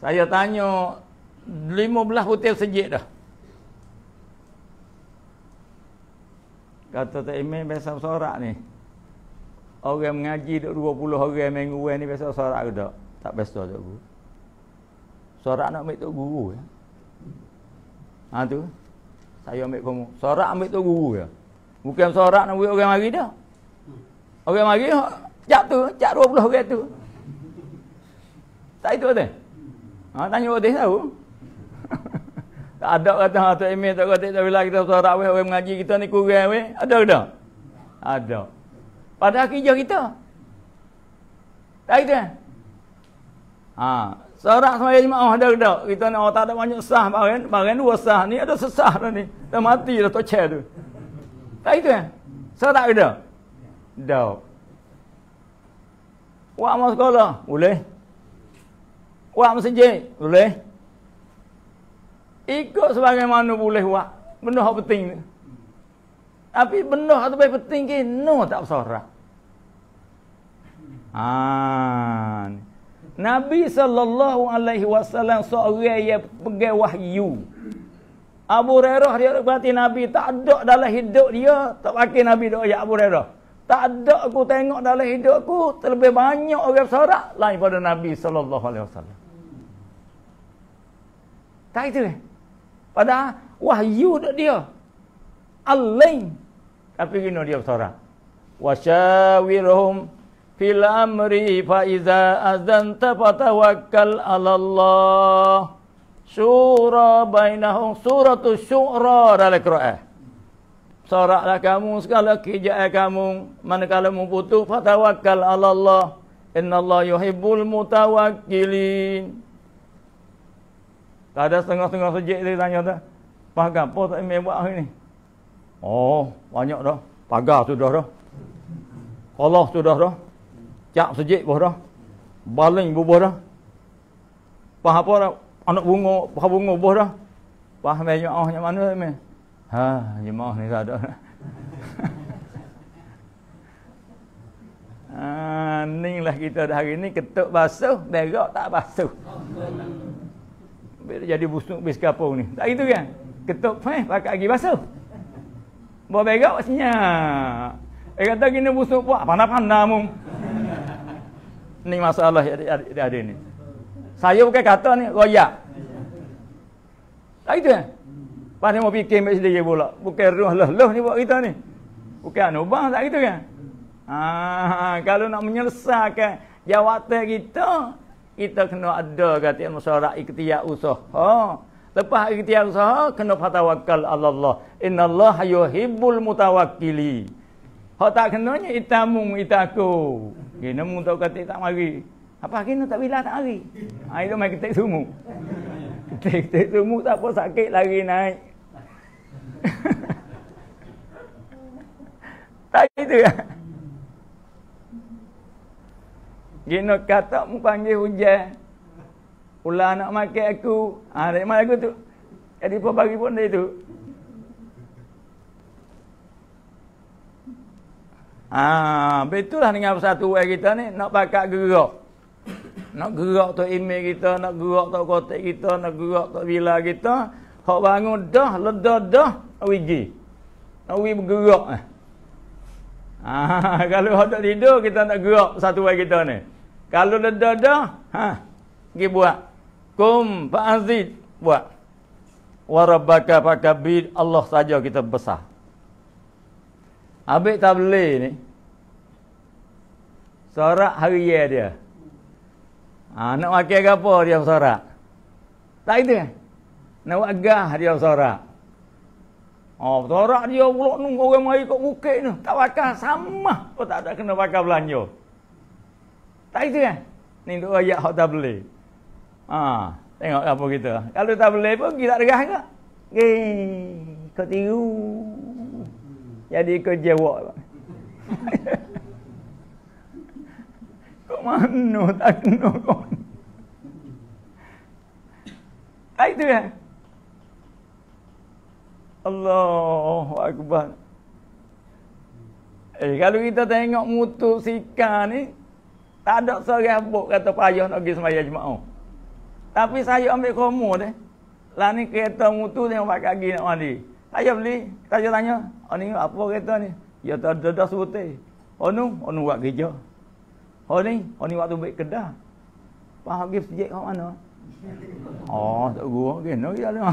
S1: Saya tanya 15 hotel sejik dah. Kata tak Imin biasa bersorak ni. Orang mengaji dok 20 orang minggu ni biasa bersorak ke tak? Tak biasa Tok Guru. Sorak nak ambil Tok Guru ya. Ha tu. Saya ambil kamu. Sorak ambil Tok Guru ya. Bukan sorak nak buat orang mari dah. Orang mari cak tu, cak 20 orang tu. Tak itu ada. Ha tanya orang tahu. Tak ada kata ha Tok Emil tak kata tak bila kita tak tak weh orang mengaji kita ni kurang weh. Ada ke tak? Ada. Pada kerja kita. Tak ada. Ha, seorang semaya jemaah ada ke tak? Kita ni orang oh, tak ada banyak sah barian, barian dua sah ni ada sesah dah ni. Dah mati dah tok tu. Tak itu kan? Saya tak ada. Dok. Buat sekolah? Boleh. masuk je, Boleh. Ikut sebagaimana boleh buat. Benda yang penting. Tapi benda yang lebih penting ke, no tak bersorak. Ah. Ha, Nabi sallallahu alaihi wasallam seorang yang pegang wahyu. Abu Hurairah dia berarti Nabi tak ada dalam hidup dia tak pakai Nabi doa ya Abu Hurairah. Tak ada aku tengok dalam hidup aku terlebih banyak orang bersorak lain pada Nabi sallallahu alaihi wasallam. Tak itu eh? pada wahyu dekat dia. Alain. Tapi kena dia bersorak. Wasyawirhum fil amri fa iza azanta fatawakkal ala Allah. Syura bainahum suratu syura dalam Quran. Soraklah kamu segala kejayaan kamu manakala kamu butuh fatawakkal ala Allah. Inna Allah yuhibbul mutawakkilin. Tak ada setengah-setengah sejik dia tanya tu. Pagar apa tak boleh buat hari ni? Oh, banyak dah. Pagar sudah dah. Kolah sudah dah. Cap sejik pun dah. Baling bubuh dah. Pah apa dah? Anak bunga, pah bunga bubuh dah. Pah main jemaah macam mana tu? Ha, jemaah ni tak ada. ha, ah, ni lah kita dah hari ni ketuk basuh, berok tak basuh jadi busuk bis kapung ni. Tak gitu kan? Ketuk fai pakai lagi basuh. Buat berak sinya. Eh kata gini busuk buat panah panah mung. Ni masalah ada, ada, ada ni. Saya bukan kata ni royak. Tak gitu kan? Pada mau fikir mesti dia pula. Bukan roh lah lah ni buat kita ni. Bukan anubah tak gitu kan? Ah, kalau nak menyelesaikan jawatan kita, kita kena ada kata masyarakat ikhtiar usaha. Ha. Lepas ikhtiar usaha, kena fatawakal Allah. Inna Allah yuhibbul mutawakili. Kalau tak kenanya, itamung itaku. Kena mung tau kata tak mari. Apa kena tak bila tak mari? Ha, itu main ketik sumu Ketik-ketik tak apa sakit lagi naik. tak gitu Gino kata mu panggil hujan. Ular nak makan aku. Ah dari mana aku tu? Jadi pun bagi pun dia tu. Ah, ha, betul lah dengan satu orang kita ni nak pakak gerak. Nak gerak tu email kita, nak gerak tu kotak kita, nak gerak tu bila kita. Hak bangun dah, ledah dah, awi gi. Awi bergerak. Ah, ha, kalau hak tak tidur kita nak gerak satu orang kita ni. Kalau ledah-dah, ha, pergi buat. Kum fa'azid, buat. Warabbaka fa'kabid, Allah saja kita besar. Habis tak boleh ni. Sorak hari ya dia. Ha, nak wakil ke apa dia sorak? Tak itu kan? Nak wakil dia sorak. Oh, sorak dia pula nunggu orang mari kat bukit ni. Tak pakai sama pun tak ada kena pakai belanja. Tak itu kan? Ni dua ayat hak tak boleh. Ha, tengok apa kita. Kalau tak boleh pun kita regah ke? Ye, kau tiru. Jadi kau jawab. kau mana tak kena kau? Tak itu kan? Allahu Akbar. Eh, kalau kita tengok mutu sikar ni, tak ada seorang buk kata payah nak pergi sembahyang jemaah. Tapi saya ambil komo deh. Lah ni kereta mutu yang pakai lagi nak mandi. Saya beli, saya tanya, oh ni apa kereta ni? Ya tak ada dah sebut Oh ni, oh ni buat kerja. Oh ni, oh ni waktu baik kedah. Pak pergi sejik kat mana? Oh, tak gua no kita ada.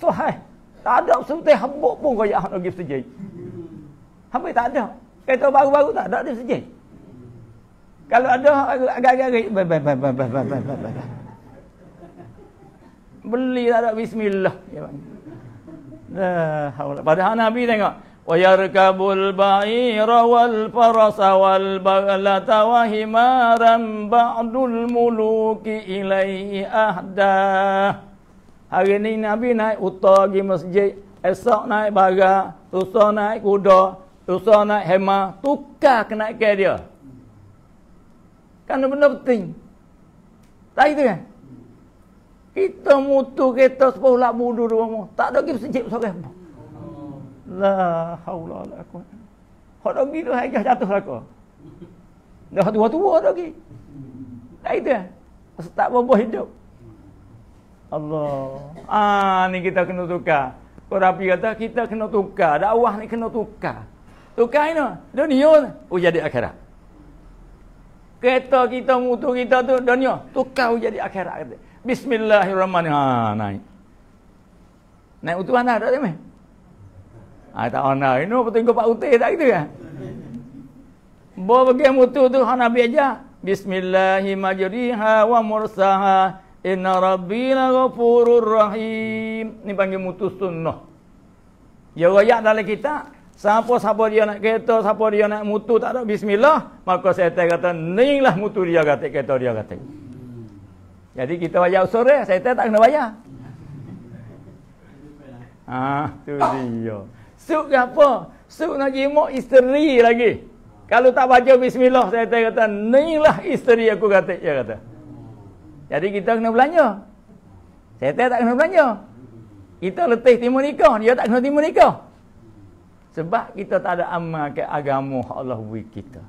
S1: So, hai. Tak ada sebut habuk pun kaya yang nak pergi sejik. Habis tak ada. Kereta baru-baru tak ada di masjid. Kalau ada agak-agak beli tak ada bismillah ya bang. Dah, padahal Nabi tengok وَيَرْكَبُوا الْبَعِيرَ وَالْفَرَسَ وَالْبَغْلَةَ وَهِمَارًا بَعْدُ الْمُلُوكِ إِلَيْهِ أَهْدَهِ Hari ini Nabi naik utah pergi masjid. Esok naik barat. Susah naik kuda. Terusah nak hema tukar kena ke dia. Kan benda penting. Tak gitu kan? Kita mutu kita sepuluh lak budu dua mu. Tak ada kipas cip sore. Oh. La haula la quwwata. Hak dogi tu hai jatuh lako. Dah tua tua lagi. Tak gitu kan? Tak mampu hidup. Allah. Ah ni kita kena tukar. Kau rapi kata kita kena tukar. Dakwah ni kena tukar. Tukar ni. Dunia. Oh. Ujah di akhirat. Kereta kita, motor kita tu dunia. Oh. Tukar ujah di akhirat. Kata. Bismillahirrahmanirrahim. Ha, naik. Naik utuh anak tak temen? Ha, ah, tak ada. Ini apa tengok Pak Utih tak gitu kan? Bawa pergi motor tu, ha, Nabi ajar. Bismillahirrahmanirrahim. Wa mursaha. Inna rabbi la ghafurur rahim. Ni panggil mutus sunnah. Ya rakyat dalam kitab. Siapa-siapa dia nak kereta, siapa dia nak mutu, tak ada. Bismillah. Maka syaitan kata, ni mutu dia kata, kereta dia kata. Jadi kita bayar sore, syaitan tak kena bayar. Ah, tu dia. Suk ke apa? Suk nak jimak isteri lagi. Kalau tak baca bismillah, syaitan kata, ni isteri aku kata, dia kata. Jadi kita kena belanja. Syaitan tak kena belanja. Kita letih timur nikah, dia tak kena timur nikah. Sebab kita tak ada amal ke agama Allah beri kita.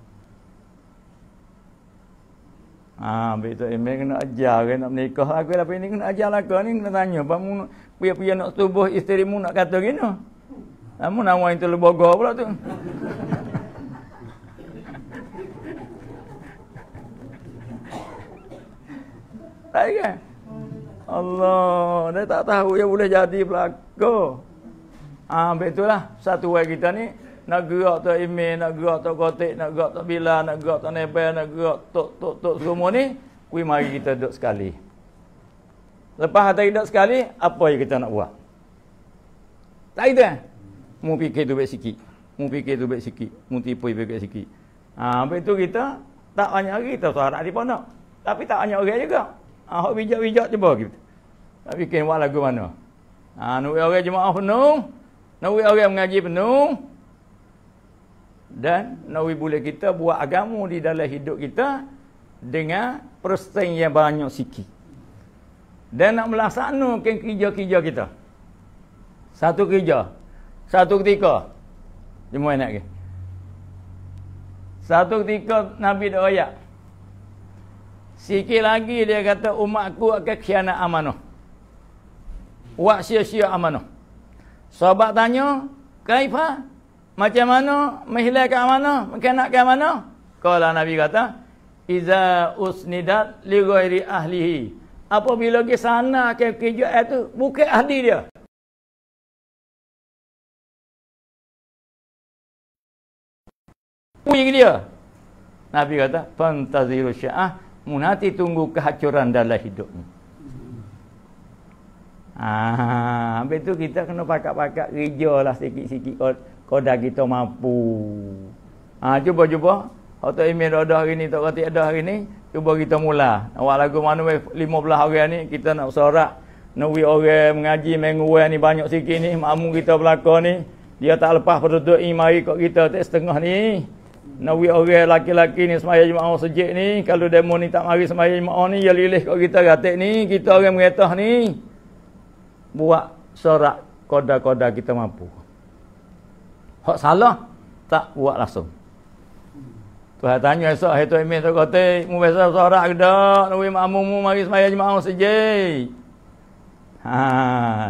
S1: Ah, ha, betul ini kena ajar nak menikah aku lah ini kena ajar lah kau ni kena tanya apa mu pia-pia nak tubuh isteri mu nak kata gini. Kamu ha, nama itu lebih gaul pula tu. Tak kan? Allah, dia tak tahu yang boleh jadi pelakon. Ah ha, betul lah satu way kita ni nak gerak tak ime nak gerak tak kotik, nak gerak tak bila, nak gerak tak nebel, nak gerak tok tok tok semua ni kui mari kita duduk sekali. Lepas hati duduk sekali, apa yang kita nak buat? Tak ada. Eh? Mu fikir tu baik sikit. Mu fikir tu baik sikit. Mu tipu baik sikit. Ah ha, betul kita tak banyak hari kita suara di pun Tapi tak banyak orang juga. Ah ha, hok bijak-bijak cuba kita. Tak fikir wala gimana. Ah ha, nak orang jemaah penuh. Nawi orang mengaji penuh dan Nawi boleh kita buat agama di dalam hidup kita dengan persen yang banyak sikit. Dan nak melaksanakan kerja-kerja kita. Satu kerja. Satu ketika. semua anak ke? Satu ketika Nabi dah ayat. Sikit lagi dia kata umatku akan khianat amanah. Wak sia-sia amanah. Sahabat tanya, Kaifa, macam mana, menghilangkan mana, Makan mengkenakkan mana? Kalau Nabi kata, Iza usnidat ligoiri ahlihi. Apabila ke sana ke kerja itu, bukan ahli dia. Puyik dia. Nabi kata, Pantaziru syah, munati tunggu kehancuran dalam hidupmu. Ah, habis tu kita kena pakak-pakak kerja lah sikit-sikit kalau kau dah kita mampu. Ah, cuba-cuba. Auto tak email ada hari ni, tak kata ada hari ni, cuba kita mula. Awak lagu mana 15 hari ni, kita nak sorak. nawi orang mengaji, menguai ni banyak sikit ni. Makmu kita belakang ni. Dia tak lepas perutut ni, mari kot kita tak setengah ni. Nawi orang laki-laki ni, semaya jemaah sejik ni. Kalau demo ni tak mari semaya jemaah ni, dia lilih kot kita ratik ni. Kita orang meretah ni buat sorak koda-koda kita mampu. Hak salah tak buat langsung. Tuhan tanya esok hari tu Imin tu kata, mu besar sorak ke dak, nabi makmu mu mari semaya jemaah sejai. Ha,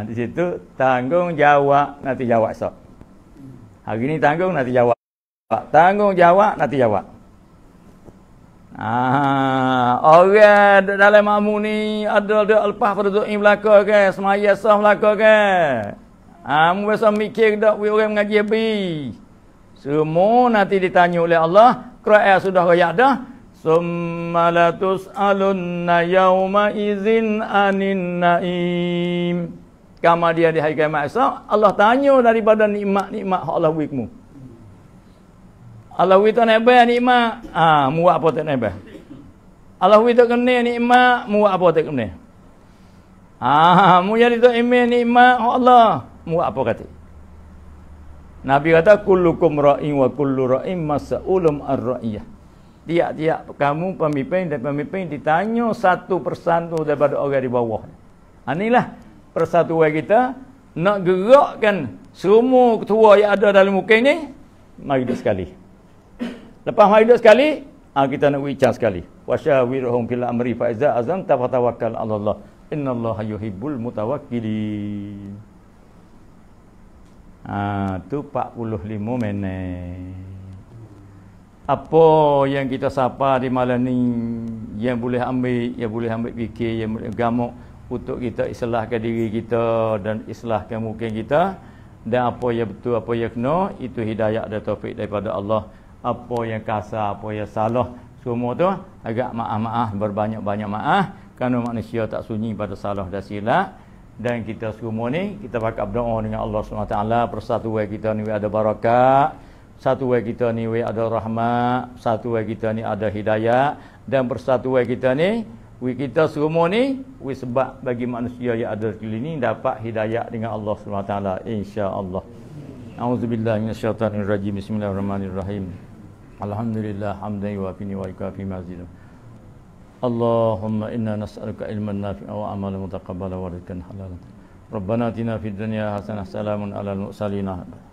S1: di situ tanggung jawab nanti jawab esok. Hari ni tanggung nanti jawab. Tanggung jawab nanti jawab. Ah, orang okay. dalam makmum ni ada ada lepas pada doa belaka ke, semaya sah belaka ke. Ah, mu biasa mikir dak we orang mengaji bi. Semua nanti ditanya oleh Allah, Quran sudah kaya dah. Summa alunna yauma izin anin naim. Kama dia di hari kiamat esok, Allah tanya daripada nikmat-nikmat Allah buikmu. -nikmat. Allah wi tak nebe nikmat. Ah, muak apa tak nebe? Allah wi tak kene nikmat, muak apa tak kene? Ah, ha, mu jadi tak ime nikmat Allah. muak apa kata? Nabi kata kullukum ra'in wa kullu ra'in mas'ulum ar-ra'iyah. Tiap-tiap kamu pemimpin dan pemimpin ditanya satu persatu daripada orang di bawah. Ha, inilah persatuan kita nak gerakkan semua ketua yang ada dalam muka ini mari sekali. Lepas Maidah sekali, ha, kita nak wicar sekali. Wasya wirhum fil amri fa iza azam tawakkal ala Allah. Innallaha yuhibbul mutawakkilin. Ha, tu 45 minit. Apa yang kita sapa di malam ni yang boleh ambil, yang boleh ambil fikir, yang boleh gamuk untuk kita islahkan diri kita dan islahkan mungkin kita dan apa yang betul apa yang kena itu hidayah dan taufik daripada Allah apa yang kasar, apa yang salah semua tu agak maaf-maaf berbanyak-banyak maaf kerana manusia tak sunyi pada salah dan silap dan kita semua ni kita pakai berdoa dengan Allah Subhanahu taala way kita ni ada barakah satu way kita ni ada rahmat, satu way kita ni ada hidayah dan persatu way kita ni we kita semua ni we sebab bagi manusia yang ada di sini dapat hidayah dengan Allah Subhanahu taala insya-Allah. Auzubillahi minasyaitanir rajim. Bismillahirrahmanirrahim. Alhamdulillah hamdan yuafini wa yukafi mazidun. Allahumma inna nas'aluka ilman nafi'a wa amalan mutaqabbala wa rizqan halalan. Rabbana atina fid dunya hasanah salamun alal mursalin.